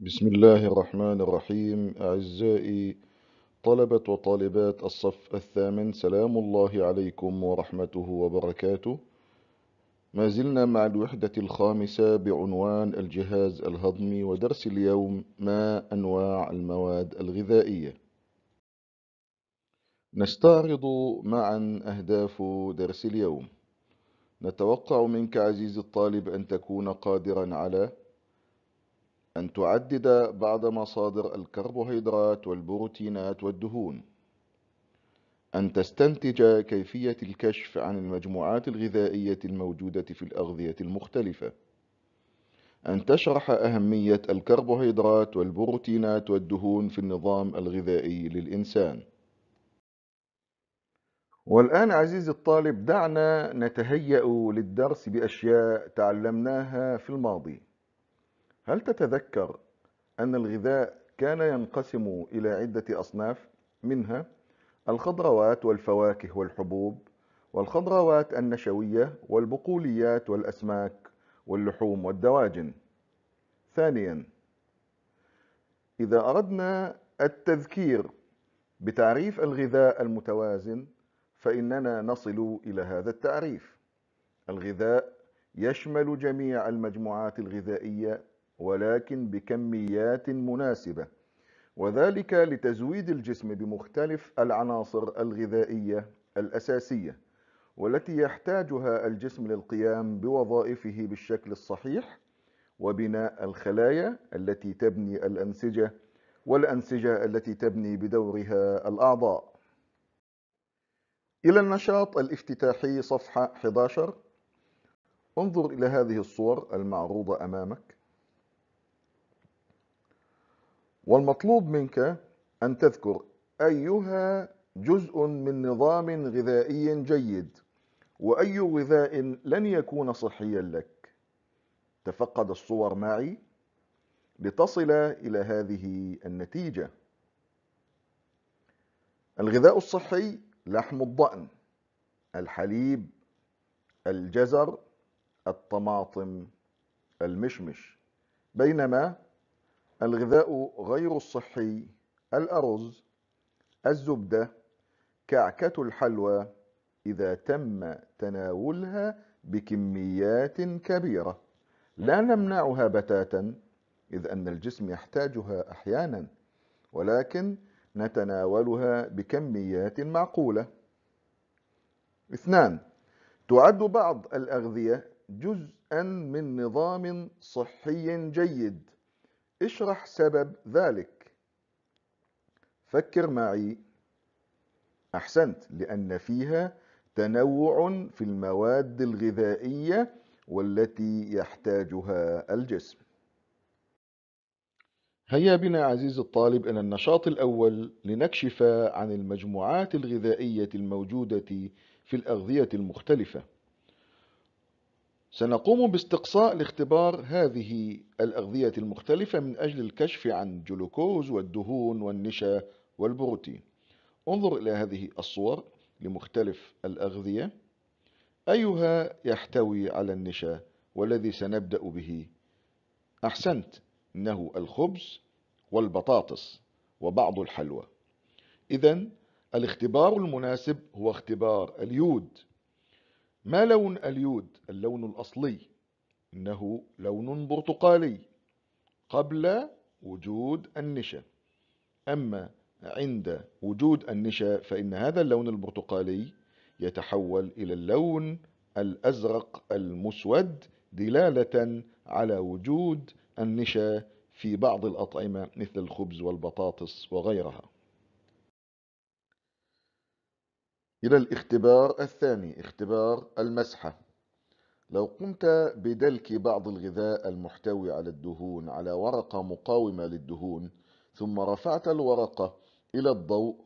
بسم الله الرحمن الرحيم أعزائي طلبة وطالبات الصف الثامن سلام الله عليكم ورحمته وبركاته ما زلنا مع الوحدة الخامسة بعنوان الجهاز الهضمي ودرس اليوم ما أنواع المواد الغذائية نستعرض معا أهداف درس اليوم نتوقع منك عزيزي الطالب أن تكون قادرا على أن تعدد بعض مصادر الكربوهيدرات والبروتينات والدهون أن تستنتج كيفية الكشف عن المجموعات الغذائية الموجودة في الأغذية المختلفة أن تشرح أهمية الكربوهيدرات والبروتينات والدهون في النظام الغذائي للإنسان والآن عزيزي الطالب دعنا نتهيأ للدرس بأشياء تعلمناها في الماضي هل تتذكر أن الغذاء كان ينقسم إلى عدة أصناف منها الخضروات والفواكه والحبوب والخضروات النشوية والبقوليات والأسماك واللحوم والدواجن ثانيا إذا أردنا التذكير بتعريف الغذاء المتوازن فإننا نصل إلى هذا التعريف الغذاء يشمل جميع المجموعات الغذائية ولكن بكميات مناسبة وذلك لتزويد الجسم بمختلف العناصر الغذائية الأساسية والتي يحتاجها الجسم للقيام بوظائفه بالشكل الصحيح وبناء الخلايا التي تبني الأنسجة والأنسجة التي تبني بدورها الأعضاء إلى النشاط الافتتاحي صفحة 11 انظر إلى هذه الصور المعروضة أمامك والمطلوب منك أن تذكر أيها جزء من نظام غذائي جيد وأي غذاء لن يكون صحيا لك تفقد الصور معي لتصل إلى هذه النتيجة الغذاء الصحي لحم الضأن الحليب الجزر الطماطم المشمش بينما الغذاء غير الصحي الأرز الزبدة كعكة الحلوى إذا تم تناولها بكميات كبيرة لا نمنعها بتاتا إذ أن الجسم يحتاجها أحيانا ولكن نتناولها بكميات معقولة اثنان تعد بعض الأغذية جزءا من نظام صحي جيد اشرح سبب ذلك فكر معي احسنت لان فيها تنوع في المواد الغذائيه والتي يحتاجها الجسم هيا بنا عزيزي الطالب إلى النشاط الأول لنكشف عن المجموعات الغذائية الموجودة في الأغذية المختلفة سنقوم باستقصاء لاختبار هذه الأغذية المختلفة من أجل الكشف عن جلوكوز والدهون والنشا والبروتين انظر إلى هذه الصور لمختلف الأغذية أيها يحتوي على النشا والذي سنبدأ به أحسنت إنه الخبز والبطاطس وبعض الحلوى إذا الاختبار المناسب هو اختبار اليود ما لون اليود اللون الأصلي إنه لون برتقالي قبل وجود النشا أما عند وجود النشا فإن هذا اللون البرتقالي يتحول إلى اللون الأزرق المسود دلالة على وجود النشا في بعض الأطعمة مثل الخبز والبطاطس وغيرها إلى الاختبار الثاني اختبار المسحة لو قمت بدلك بعض الغذاء المحتوي على الدهون على ورقة مقاومة للدهون ثم رفعت الورقة إلى الضوء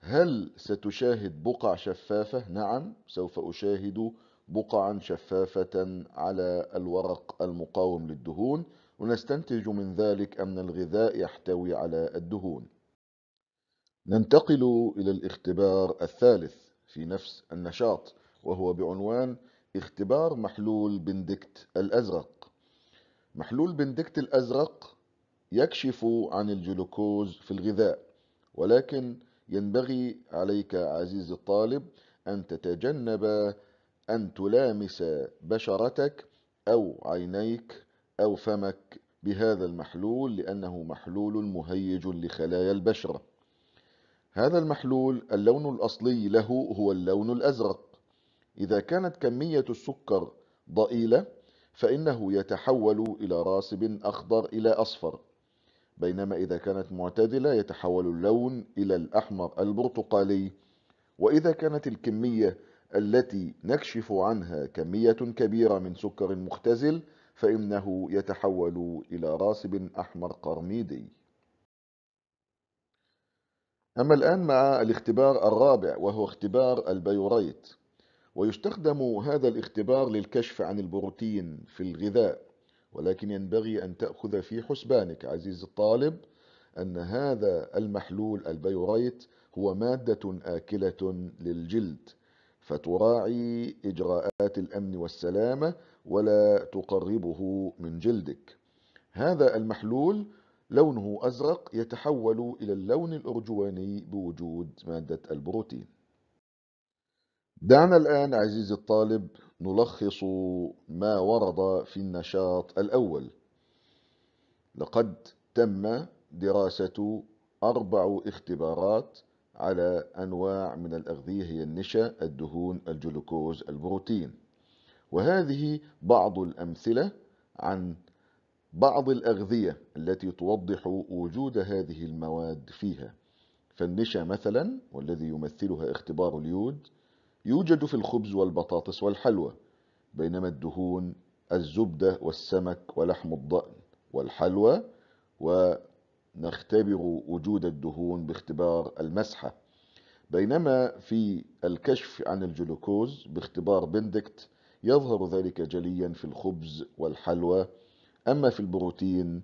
هل ستشاهد بقع شفافة؟ نعم سوف أشاهد بقعا شفافة على الورق المقاوم للدهون ونستنتج من ذلك أن الغذاء يحتوي على الدهون ننتقل إلى الاختبار الثالث في نفس النشاط وهو بعنوان اختبار محلول بندكت الأزرق محلول بندكت الأزرق يكشف عن الجلوكوز في الغذاء ولكن ينبغي عليك عزيزي الطالب أن تتجنب أن تلامس بشرتك أو عينيك أو فمك بهذا المحلول لأنه محلول مهيج لخلايا البشرة هذا المحلول اللون الأصلي له هو اللون الأزرق إذا كانت كمية السكر ضئيلة فإنه يتحول إلى راسب أخضر إلى أصفر بينما إذا كانت معتدلة يتحول اللون إلى الأحمر البرتقالي وإذا كانت الكمية التي نكشف عنها كمية كبيرة من سكر مختزل فإنه يتحول إلى راسب أحمر قرميدي أما الآن مع الاختبار الرابع وهو اختبار البيوريت ويستخدم هذا الاختبار للكشف عن البروتين في الغذاء ولكن ينبغي أن تأخذ في حسبانك عزيزي الطالب أن هذا المحلول البيوريت هو مادة آكلة للجلد فتراعي إجراءات الأمن والسلامة ولا تقربه من جلدك هذا المحلول لونه أزرق يتحول إلى اللون الأرجواني بوجود مادة البروتين دعنا الآن عزيزي الطالب نلخص ما ورد في النشاط الأول لقد تم دراسة أربع اختبارات على أنواع من الأغذية هي النشا الدهون الجلوكوز البروتين وهذه بعض الأمثلة عن بعض الأغذية التي توضح وجود هذه المواد فيها فالنشا مثلا والذي يمثلها اختبار اليود يوجد في الخبز والبطاطس والحلوى بينما الدهون الزبدة والسمك ولحم الضأن والحلوى ونختبر وجود الدهون باختبار المسحة بينما في الكشف عن الجلوكوز باختبار بندكت يظهر ذلك جليا في الخبز والحلوى أما في البروتين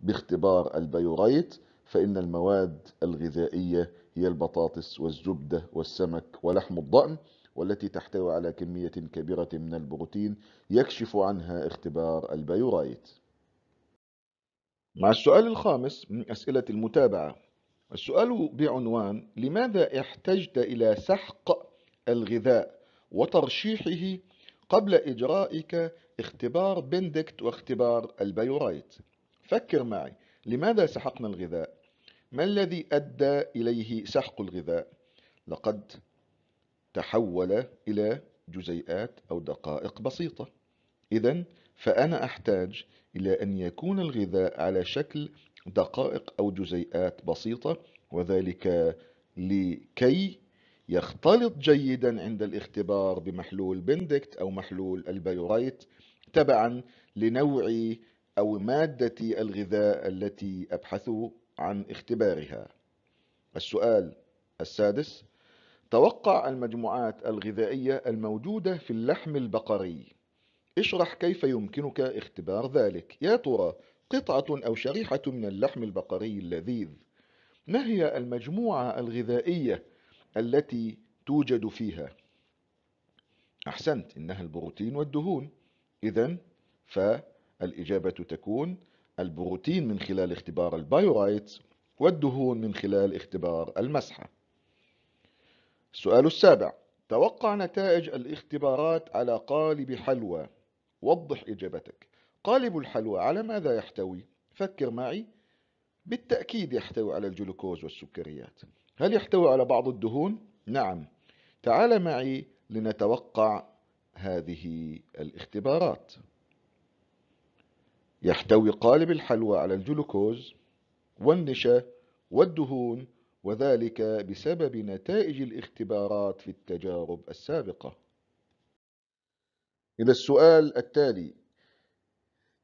باختبار البيوريت فإن المواد الغذائية هي البطاطس والزبدة والسمك ولحم الضأن والتي تحتوي على كمية كبيرة من البروتين يكشف عنها اختبار البيوريت مع السؤال الخامس من أسئلة المتابعة السؤال بعنوان لماذا احتجت إلى سحق الغذاء وترشيحه قبل إجرائك اختبار بندكت واختبار البيوريت فكر معي لماذا سحقنا الغذاء؟ ما الذي أدى إليه سحق الغذاء؟ لقد تحول إلى جزيئات أو دقائق بسيطة إذا فأنا أحتاج إلى أن يكون الغذاء على شكل دقائق أو جزيئات بسيطة وذلك لكي يختلط جيدا عند الاختبار بمحلول بندكت أو محلول البيوريت تبعا لنوع أو مادة الغذاء التي أبحث عن اختبارها السؤال السادس توقع المجموعات الغذائية الموجودة في اللحم البقري اشرح كيف يمكنك اختبار ذلك يا ترى قطعة أو شريحة من اللحم البقري اللذيذ ما هي المجموعة الغذائية التي توجد فيها أحسنت إنها البروتين والدهون إذا فالإجابة تكون البروتين من خلال اختبار البايورايت والدهون من خلال اختبار المسحة السؤال السابع توقع نتائج الاختبارات على قالب حلوى وضح إجابتك قالب الحلوى على ماذا يحتوي؟ فكر معي بالتأكيد يحتوي على الجلوكوز والسكريات هل يحتوي على بعض الدهون؟ نعم تعال معي لنتوقع هذه الاختبارات يحتوي قالب الحلوى على الجلوكوز والنشا والدهون وذلك بسبب نتائج الاختبارات في التجارب السابقة إلى السؤال التالي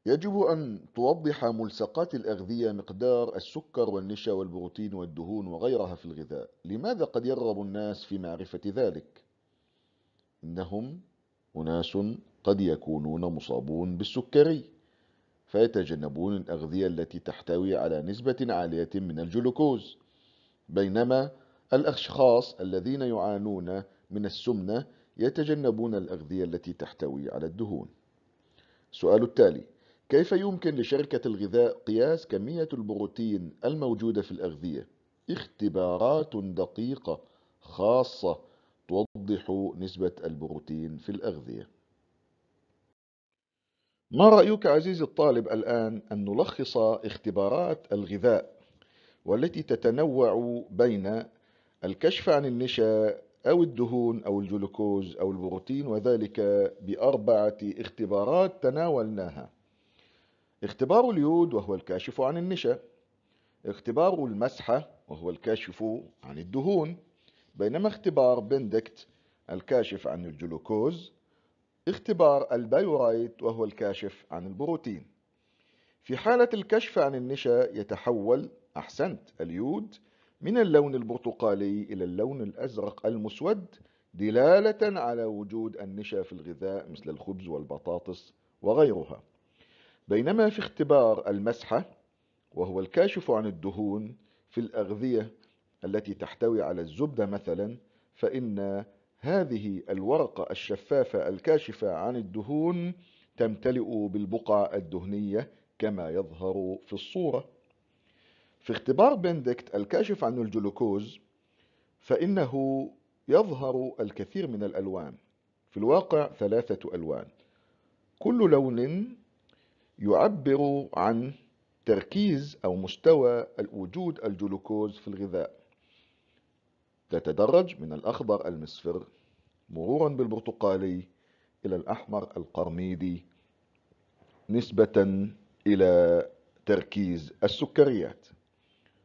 يجب أن توضح ملصقات الأغذية مقدار السكر والنشا والبروتين والدهون وغيرها في الغذاء لماذا قد يرغب الناس في معرفة ذلك؟ إنهم أناس قد يكونون مصابون بالسكري فيتجنبون الأغذية التي تحتوي على نسبة عالية من الجلوكوز بينما الأشخاص الذين يعانون من السمنة يتجنبون الأغذية التي تحتوي على الدهون السؤال التالي كيف يمكن لشركة الغذاء قياس كمية البروتين الموجودة في الأغذية؟ اختبارات دقيقة خاصة توضح نسبة البروتين في الأغذية. ما رأيك عزيزي الطالب الآن أن نلخص اختبارات الغذاء والتي تتنوع بين الكشف عن النشا أو الدهون أو الجلوكوز أو البروتين وذلك بأربعة اختبارات تناولناها. اختبار اليود وهو الكاشف عن النشا اختبار المسحة وهو الكاشف عن الدهون بينما اختبار بندكت الكاشف عن الجلوكوز اختبار البايورايت وهو الكاشف عن البروتين في حالة الكشف عن النشا يتحول أحسنت اليود من اللون البرتقالي إلى اللون الأزرق المسود دلالة على وجود النشا في الغذاء مثل الخبز والبطاطس وغيرها بينما في اختبار المسحة وهو الكاشف عن الدهون في الأغذية التي تحتوي على الزبدة مثلا فإن هذه الورقة الشفافة الكاشفة عن الدهون تمتلئ بالبقع الدهنية كما يظهر في الصورة في اختبار بندكت الكاشف عن الجلوكوز فإنه يظهر الكثير من الألوان في الواقع ثلاثة ألوان كل لون يعبر عن تركيز أو مستوى الوجود الجلوكوز في الغذاء تتدرج من الأخضر المصفر مرورا بالبرتقالي إلى الأحمر القرميدي نسبة إلى تركيز السكريات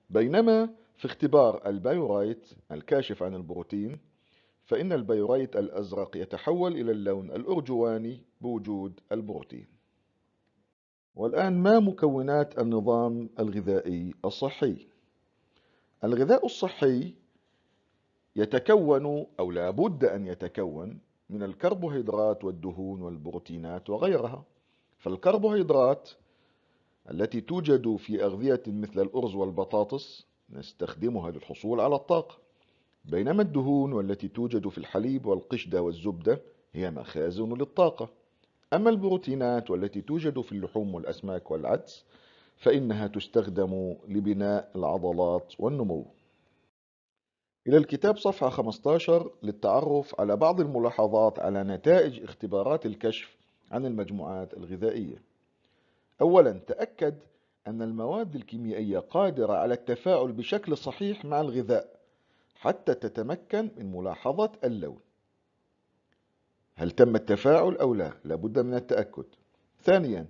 بينما في اختبار البيورايت الكاشف عن البروتين فإن البيورايت الأزرق يتحول إلى اللون الأرجواني بوجود البروتين والآن ما مكونات النظام الغذائي الصحي؟ الغذاء الصحي يتكون أو لا بد أن يتكون من الكربوهيدرات والدهون والبروتينات وغيرها فالكربوهيدرات التي توجد في أغذية مثل الأرز والبطاطس نستخدمها للحصول على الطاقة بينما الدهون والتي توجد في الحليب والقشدة والزبدة هي مخازن للطاقة أما البروتينات والتي توجد في اللحوم والأسماك والعدس فإنها تستخدم لبناء العضلات والنمو إلى الكتاب صفحة 15 للتعرف على بعض الملاحظات على نتائج اختبارات الكشف عن المجموعات الغذائية أولا تأكد أن المواد الكيميائية قادرة على التفاعل بشكل صحيح مع الغذاء حتى تتمكن من ملاحظة اللون هل تم التفاعل أو لا لابد من التأكد ثانيا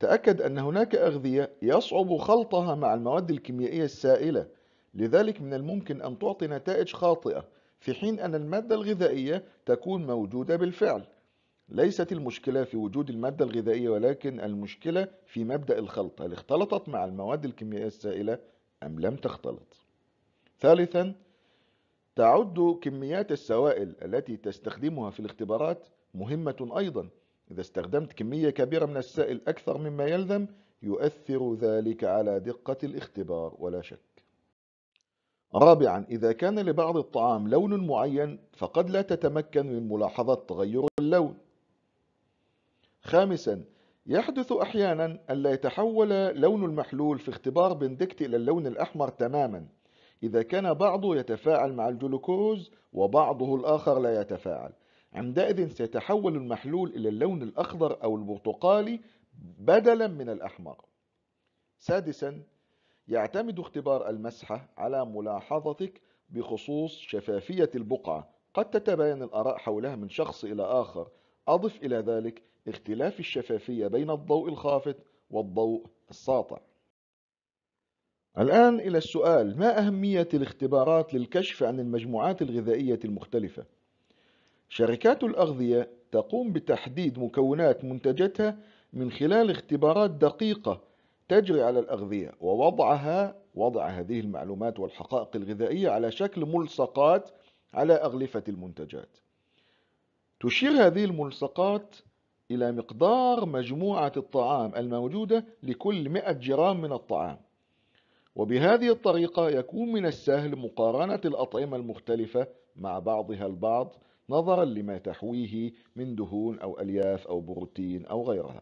تأكد أن هناك أغذية يصعب خلطها مع المواد الكيميائية السائلة لذلك من الممكن أن تعطي نتائج خاطئة في حين أن المادة الغذائية تكون موجودة بالفعل ليست المشكلة في وجود المادة الغذائية ولكن المشكلة في مبدأ الخلط هل اختلطت مع المواد الكيميائية السائلة أم لم تختلط ثالثا تعد كميات السوائل التي تستخدمها في الاختبارات مهمة أيضا إذا استخدمت كمية كبيرة من السائل أكثر مما يلزم يؤثر ذلك على دقة الاختبار ولا شك رابعا إذا كان لبعض الطعام لون معين فقد لا تتمكن من ملاحظة تغير اللون خامسا يحدث أحيانا أن لا يتحول لون المحلول في اختبار بندكت إلى اللون الأحمر تماما إذا كان بعضه يتفاعل مع الجلوكوز وبعضه الآخر لا يتفاعل عندئذ سيتحول المحلول إلى اللون الأخضر أو البرتقالي بدلا من الأحمر سادسا يعتمد اختبار المسحة على ملاحظتك بخصوص شفافية البقعة قد تتباين الآراء حولها من شخص إلى آخر أضف إلى ذلك اختلاف الشفافية بين الضوء الخافت والضوء الساطع الآن إلى السؤال ما أهمية الاختبارات للكشف عن المجموعات الغذائية المختلفة؟ شركات الأغذية تقوم بتحديد مكونات منتجاتها من خلال اختبارات دقيقة تجري على الأغذية ووضعها وضع هذه المعلومات والحقائق الغذائية على شكل ملصقات على أغلفة المنتجات. تشير هذه الملصقات إلى مقدار مجموعة الطعام الموجودة لكل 100 جرام من الطعام. وبهذه الطريقة يكون من السهل مقارنة الأطعمة المختلفة مع بعضها البعض نظرا لما تحويه من دهون أو ألياف أو بروتين أو غيرها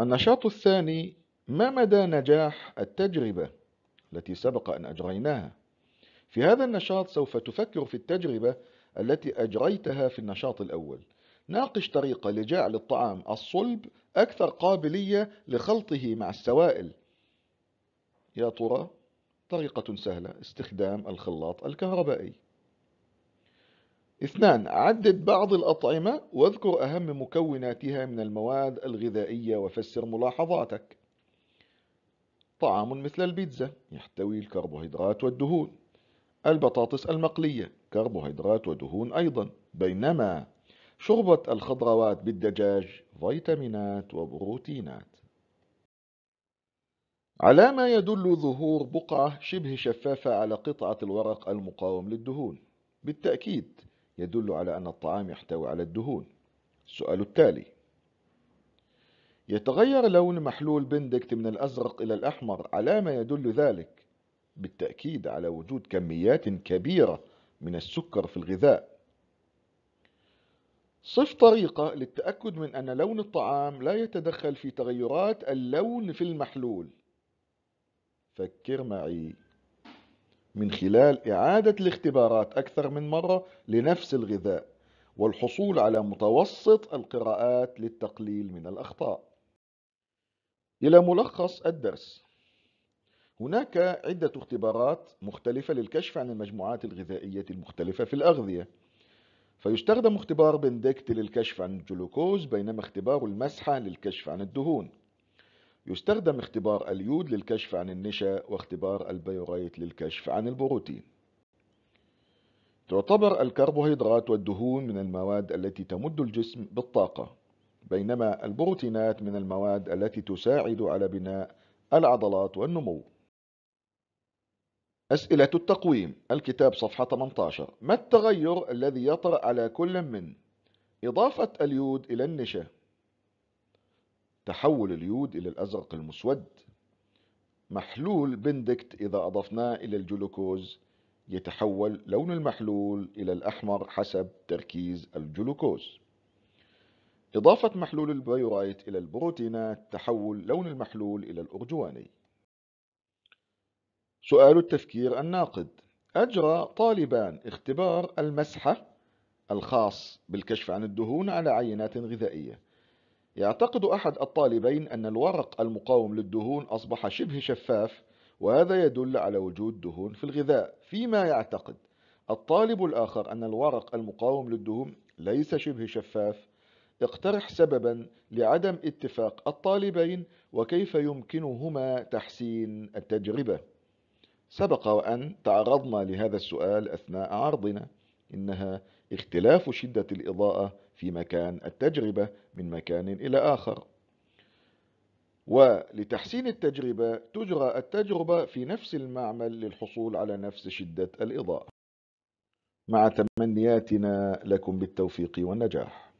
النشاط الثاني ما مدى نجاح التجربة التي سبق أن أجريناها في هذا النشاط سوف تفكر في التجربة التي أجريتها في النشاط الأول ناقش طريقة لجعل الطعام الصلب أكثر قابلية لخلطه مع السوائل يا ترى طريقة سهلة استخدام الخلاط الكهربائي اثنان عدد بعض الأطعمة واذكر أهم مكوناتها من المواد الغذائية وفسر ملاحظاتك طعام مثل البيتزا يحتوي الكربوهيدرات والدهون البطاطس المقلية كربوهيدرات ودهون أيضا بينما شربة الخضروات بالدجاج فيتامينات وبروتينات على ما يدل ظهور بقعة شبه شفافة على قطعة الورق المقاوم للدهون بالتأكيد يدل على أن الطعام يحتوي على الدهون السؤال التالي يتغير لون محلول بندكت من الأزرق إلى الأحمر على ما يدل ذلك بالتأكيد على وجود كميات كبيرة من السكر في الغذاء صف طريقة للتأكد من أن لون الطعام لا يتدخل في تغيرات اللون في المحلول فكر معي من خلال إعادة الاختبارات أكثر من مرة لنفس الغذاء والحصول على متوسط القراءات للتقليل من الأخطاء إلى ملخص الدرس هناك عدة اختبارات مختلفة للكشف عن المجموعات الغذائية المختلفة في الأغذية فيستخدم اختبار بندكت للكشف عن الجلوكوز بينما اختبار المسحة للكشف عن الدهون يستخدم اختبار اليود للكشف عن النشا واختبار البيوريت للكشف عن البروتين تعتبر الكربوهيدرات والدهون من المواد التي تمد الجسم بالطاقة بينما البروتينات من المواد التي تساعد على بناء العضلات والنمو أسئلة التقويم الكتاب صفحة 18 ما التغير الذي يطرأ على كل من إضافة اليود إلى النشا تحول اليود إلى الأزرق المسود محلول بندكت إذا أضفناه إلى الجلوكوز يتحول لون المحلول إلى الأحمر حسب تركيز الجلوكوز إضافة محلول البيورايت إلى البروتينات تحول لون المحلول إلى الأرجواني سؤال التفكير الناقد أجرى طالبان اختبار المسحة الخاص بالكشف عن الدهون على عينات غذائية يعتقد أحد الطالبين أن الورق المقاوم للدهون أصبح شبه شفاف وهذا يدل على وجود دهون في الغذاء فيما يعتقد الطالب الآخر أن الورق المقاوم للدهون ليس شبه شفاف اقترح سببا لعدم اتفاق الطالبين وكيف يمكنهما تحسين التجربة سبق وأن تعرضنا لهذا السؤال أثناء عرضنا إنها اختلاف شدة الإضاءة في مكان التجربة من مكان إلى آخر ولتحسين التجربة تجرى التجربة في نفس المعمل للحصول على نفس شدة الإضاءة مع تمنياتنا لكم بالتوفيق والنجاح